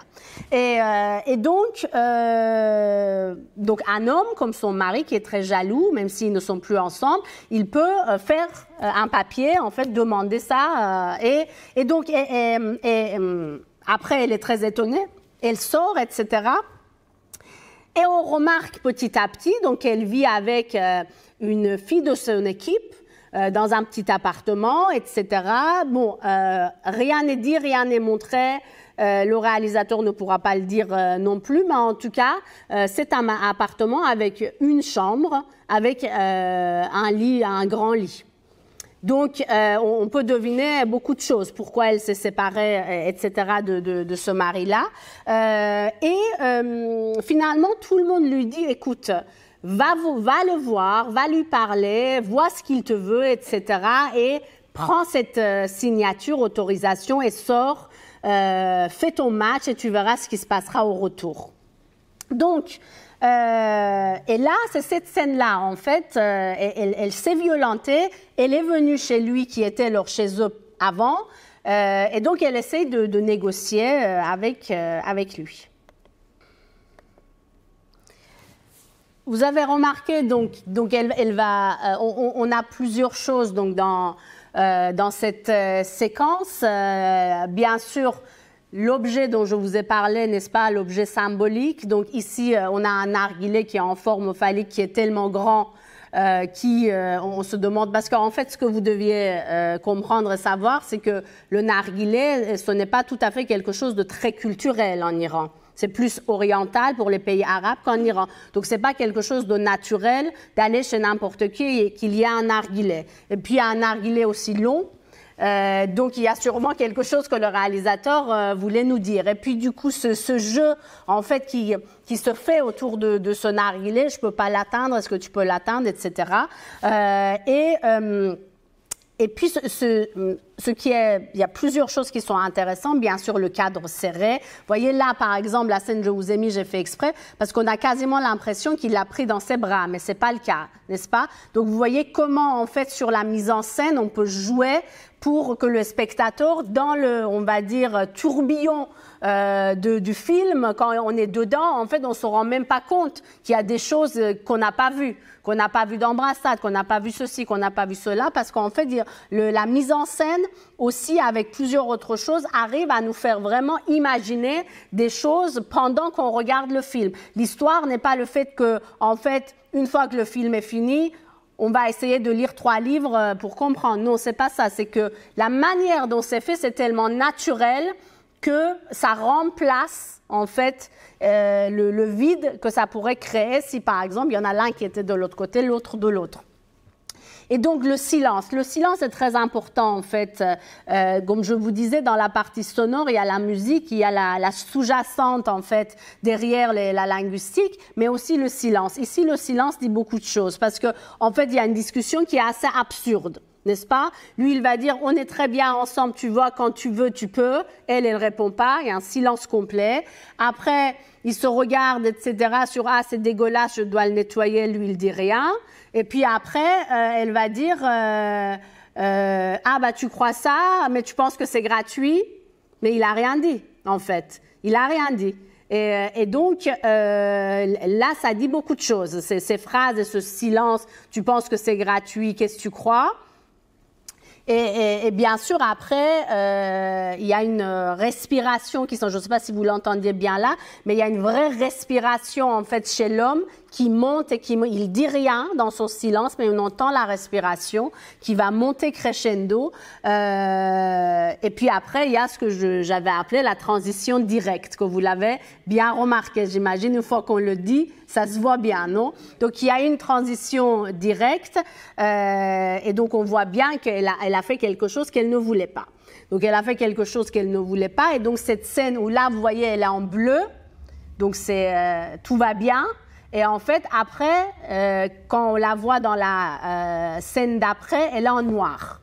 Et, euh, et donc, euh, donc, un homme comme son mari, qui est très jaloux, même s'ils ne sont plus ensemble, il peut euh, faire un papier, en fait, demander ça. Et, et, donc, et, après, elle est très étonnée, elle sort, etc. Et on remarque petit à petit, donc elle vit avec euh, une fille de son équipe euh, dans un petit appartement, etc. Bon, euh, rien n'est dit, rien n'est montré. le réalisateur ne pourra pas le dire non plus, mais en tout cas, c'est un appartement avec une chambre, avec un lit, un grand lit. Donc, euh, on, peut deviner beaucoup de choses, pourquoi elle se séparée, euh, etc., de, ce mari-là. Euh, et finalement, tout le monde lui dit, écoute, va, va le voir, va lui parler, vois ce qu'il te veut, etc., et prends cette signature, autorisation, et sors, fais ton match, et tu verras ce qui se passera au retour. Donc, euh, et là, c'est cette scène-là, en fait, euh, elle, s'est violentée, elle est venue chez lui qui était alors chez eux avant, euh, et donc elle essaye de, négocier avec, avec lui. Vous avez remarqué, donc, donc elle, elle va, on, on, a plusieurs choses donc, dans, dans cette séquence. bien sûr, l'objet dont je vous ai parlé, n'est-ce pas, l'objet symbolique. Donc ici, euh, on a un narguilé qui est en forme phallique, qui est tellement grand euh, qui, euh, on se demande, parce qu'en fait, ce que vous deviez euh, comprendre et savoir, c'est que le narguilé, ce n'est pas tout à fait quelque chose de très culturel en Iran. C'est plus oriental pour les pays arabes qu'en Iran. Donc, ce n'est pas quelque chose de naturel d'aller chez n'importe qui et qu'il y a un narguilé. Et puis, il y a un narguilé aussi long, euh, donc, il y a sûrement quelque chose que le réalisateur euh, voulait nous dire. Et puis, du coup, ce, jeu, en fait, qui, se fait autour de, de ce narguilé, je peux pas l'atteindre, est-ce que tu peux l'atteindre, etc. et, euh, et puis, ce ce qui est, il y a plusieurs choses qui sont intéressantes. Bien sûr, le cadre serré. Voyez là, par exemple, la scène je vous ai mis j'ai fait exprès parce qu'on a quasiment l'impression qu'il l'a pris dans ses bras, mais c'est pas le cas, n'est-ce pas Donc, vous voyez comment, en fait, sur la mise en scène, on peut jouer pour que le spectateur, dans le, on va dire, tourbillon euh, du film, quand on est dedans, en fait, on se rend même pas compte qu'il y a des choses euh, qu'on n'a pas vues, qu'on n'a pas vu d'embrassade, qu'on n'a pas vu ceci, qu'on n'a pas vu cela, parce qu'en fait, le, la mise en scène aussi avec plusieurs autres choses, arrive à nous faire vraiment imaginer des choses pendant qu'on regarde le film. L'histoire n'est pas le fait que, en fait, une fois que le film est fini, on va essayer de lire trois livres euh, pour comprendre. Non, c'est pas ça. C'est que la manière dont c'est fait, c'est tellement naturel que ça remplace en fait euh, le vide que ça pourrait créer si par exemple il y en a l'un qui était de l'autre côté, l'autre de l'autre. Et donc le silence. Le silence est très important en fait. Euh, comme je vous disais, dans la partie sonore, il y a la musique, il y a la, sous-jacente en fait derrière la linguistique, mais aussi le silence. Ici, le silence dit beaucoup de choses parce que en fait, il y a une discussion qui est assez absurde n'est-ce pas Lui, il va dire, on est très bien ensemble, tu vois, quand tu veux, tu peux. Elle, elle répond pas, il y a un silence complet. Après, il se regarde, etc., sur, ah, c'est dégueulasse, je dois le nettoyer, lui, il dit rien. Et puis après, euh, elle va dire euh, euh, Ah, bah, tu crois ça, mais tu penses que c'est gratuit. Mais il n'a rien dit, en fait. Il n'a rien dit. Et, donc, là, ça dit beaucoup de choses. Ces, ces phrases et ce silence Tu penses que c'est gratuit, qu'est-ce que tu crois et, et, bien sûr, après, euh, il y a une respiration qui sont, je ne sais pas si vous l'entendiez bien là, mais il y a une vraie respiration en fait chez l'homme qui monte et qui il dit rien dans son silence, mais on entend la respiration qui va monter crescendo. Euh, et puis après, il y a ce que j'avais appelé la transition directe que vous l'avez bien remarqué, j'imagine. Une fois qu'on le dit, ça se voit bien, non Donc il y a une transition directe euh, et donc on voit bien qu'elle a, elle a a fait quelque chose qu'elle ne voulait pas. Donc, elle a fait quelque chose qu'elle ne voulait pas. Et donc, cette scène où là, vous voyez, elle est en bleu. Donc, c'est euh, tout va bien. Et en fait, après, euh, quand on la voit dans la euh, scène d'après, elle est en noir.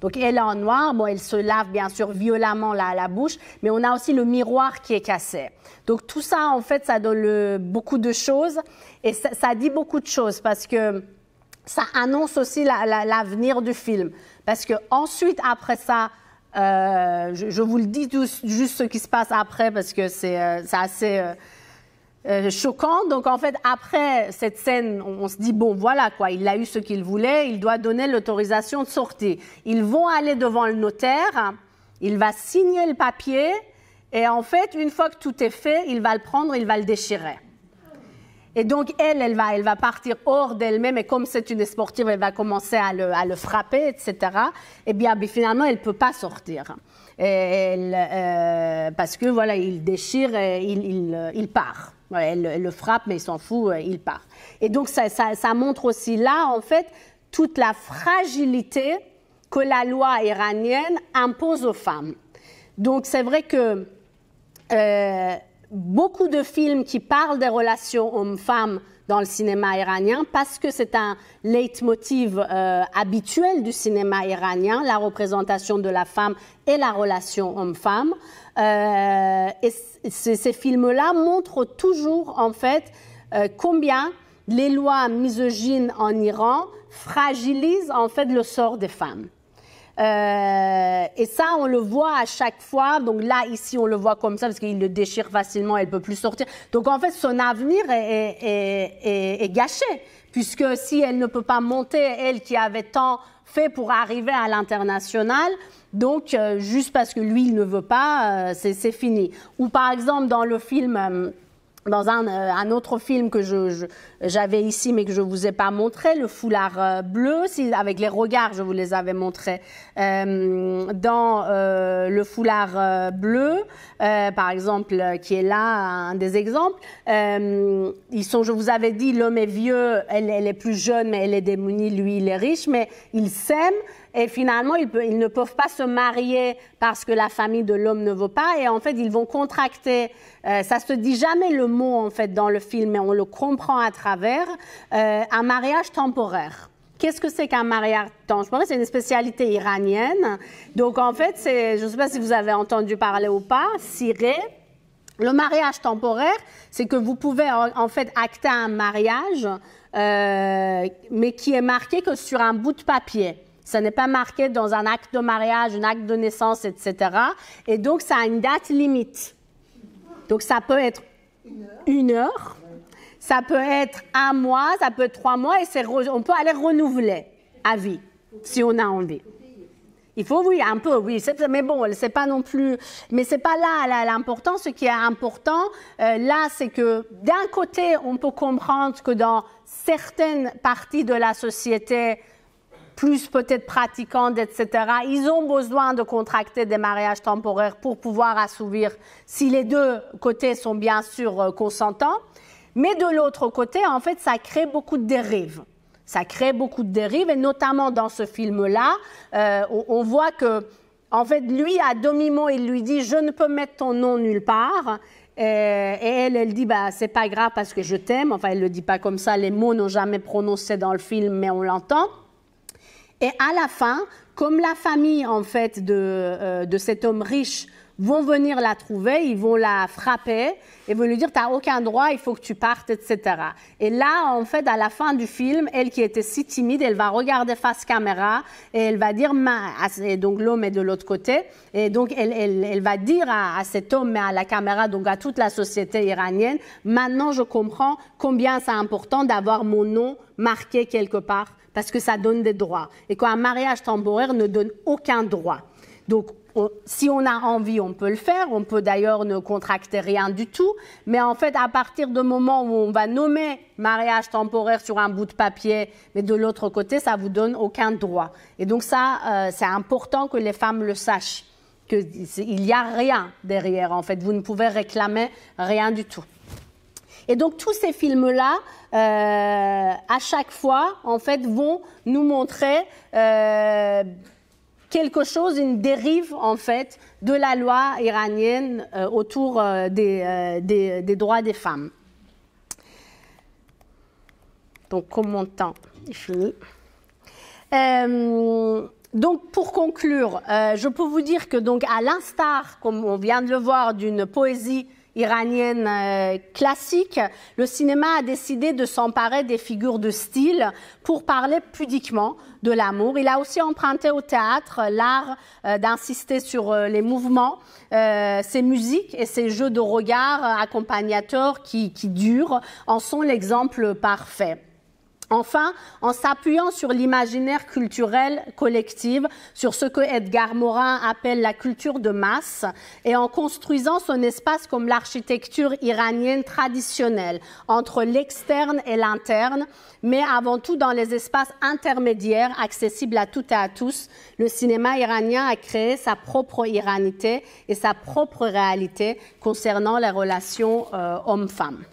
Donc, elle est en noir. Bon, elle se lave bien sûr violemment à la bouche, mais on a aussi le miroir qui est cassé. Donc, tout ça, en fait, ça donne beaucoup de choses et ça, dit beaucoup de choses parce que ça annonce aussi l'avenir du film. Parce que ensuite, après ça, euh, je, vous le dis juste ce qui se passe après parce que c'est euh, assez euh, choquant. Donc en fait, après cette scène, on, on, se dit bon, voilà quoi, il a eu ce qu'il voulait, il doit donner l'autorisation de sortir. Ils vont aller devant le notaire, il va signer le papier et en fait, une fois que tout est fait, il va le prendre, il va le déchirer. Et donc, elle, elle va, elle va partir hors d'elle-même. Et comme c'est une sportive, elle va commencer à le, à le frapper, etc. Et eh bien, finalement, elle ne peut pas sortir. elle, euh, parce que, voilà, il déchire, il, il, euh, il part. Elle, elle, le frappe, mais il s'en fout, euh, il part. Et donc, ça, ça, ça, montre aussi là, en fait, toute la fragilité que la loi iranienne impose aux femmes. Donc, c'est vrai que. Euh, beaucoup de films qui parlent des relations hommes-femmes dans le cinéma iranien parce que c'est un leitmotiv euh, habituel du cinéma iranien, la représentation de la femme et la relation homme-femme. Euh, et ces films-là montrent toujours, en fait, euh, combien les lois misogynes en Iran fragilisent, en fait, le sort des femmes. Euh, et ça, on le voit à chaque fois. Donc là, ici, on le voit comme ça parce qu'il le déchire facilement, elle peut plus sortir. Donc en fait, son avenir est, est, est, gâché puisque si elle ne peut pas monter, elle qui avait tant fait pour arriver à l'international, donc euh, juste parce que lui, il ne veut pas, euh, c'est fini. Ou par exemple, dans le film dans un, euh, un, autre film que je, j'avais ici mais que je vous ai pas montré, le foulard euh, bleu, avec les regards, je vous les avais montrés. Euh, dans euh, le foulard euh, bleu, par exemple, qui est là un des exemples, ils sont, je vous avais dit, l'homme est vieux, elle, elle, est plus jeune, mais elle est démunie, lui, il est riche, mais il s'aime. Et finalement, ils, ne peuvent pas se marier parce que la famille de l'homme ne vaut pas. Et en fait, ils vont contracter. Euh, ça se dit jamais le mot, en fait, dans le film, mais on le comprend à travers. Euh, un mariage temporaire. Qu'est-ce que c'est qu'un mariage temporaire C'est une spécialité iranienne. Donc, en fait, c'est je ne sais pas si vous avez entendu parler ou pas, ciré. Le mariage temporaire, c'est que vous pouvez en fait acter un mariage, euh, mais qui est marqué que sur un bout de papier. Ça n'est pas marqué dans un acte de mariage, un acte de naissance, etc. Et donc, ça a une date limite. Donc, ça peut être une heure. Ça peut être un mois, ça peut être trois mois, et on peut aller renouveler à vie, si on a envie. Il faut, oui, un peu, oui. Mais bon, c'est pas non plus. Mais c'est pas là l'important. Ce qui est important, euh, là, c'est que d'un côté, on peut comprendre que dans certaines parties de la société, plus peut-être pratiquantes, etc., ils ont besoin de contracter des mariages temporaires pour pouvoir assouvir si les deux côtés sont bien sûr euh, consentants. Mais de l'autre côté, en fait, ça crée beaucoup de dérives. Ça crée beaucoup de dérives, et notamment dans ce film-là, euh, on, voit que, en fait, lui, à demi-mot, il lui dit Je ne peux mettre ton nom nulle part. Et, elle, elle dit bah, C'est pas grave parce que je t'aime. Enfin, elle ne le dit pas comme ça. Les mots n'ont jamais prononcé dans le film, mais on l'entend. Et à la fin, comme la famille en fait euh, de, cet homme riche vont venir la trouver, ils vont la frapper et vont lui dire tu n'as aucun droit, il faut que tu partes, etc. Et là, en fait, à la fin du film, elle qui était si timide, elle va regarder face caméra et elle va dire donc l'homme est de l'autre côté et donc elle, va dire à, cet homme mais à la caméra donc à toute la société iranienne maintenant je comprends combien c'est important d'avoir mon nom marqué quelque part parce que ça donne des droits. Et qu'un mariage temporaire ne donne aucun droit. Donc, si on a envie, on peut le faire. On peut d'ailleurs ne contracter rien du tout. Mais en fait, à partir du moment où on va nommer mariage temporaire sur un bout de papier, mais de l'autre côté, ça vous donne aucun droit. Et donc ça, euh, c'est important que les femmes le sachent, il n'y a rien derrière. En fait, vous ne pouvez réclamer rien du tout. Et donc tous ces films-là, euh, à chaque fois, en fait, vont nous montrer euh, quelque chose, une dérive en fait de la loi iranienne euh, autour des, droits des femmes. Donc, comme mon temps est fini. donc, pour conclure, je peux vous dire que, donc, à l'instar, comme on vient de le voir, d'une poésie iranienne euh, classique, le cinéma a décidé de s'emparer des figures de style pour parler pudiquement de l'amour. Il a aussi emprunté au théâtre l'art euh, d'insister sur euh, les mouvements, ses musiques et ses jeux de regard accompagnateurs qui durent en sont l'exemple parfait. Enfin, en s'appuyant sur l'imaginaire culturel collectif, sur ce que Edgar Morin appelle la culture de masse, et en construisant son espace comme l'architecture iranienne traditionnelle, entre l'externe et l'interne, mais avant tout dans les espaces intermédiaires accessibles à toutes et à tous, le cinéma iranien a créé sa propre iranité et sa propre réalité concernant les relations homme euh, hommes-femmes.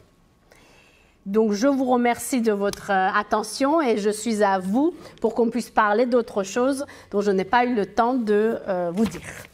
Donc, je vous remercie de votre euh, attention et je suis à vous pour qu'on puisse parler d'autres choses dont je n'ai pas eu le temps de euh, vous dire.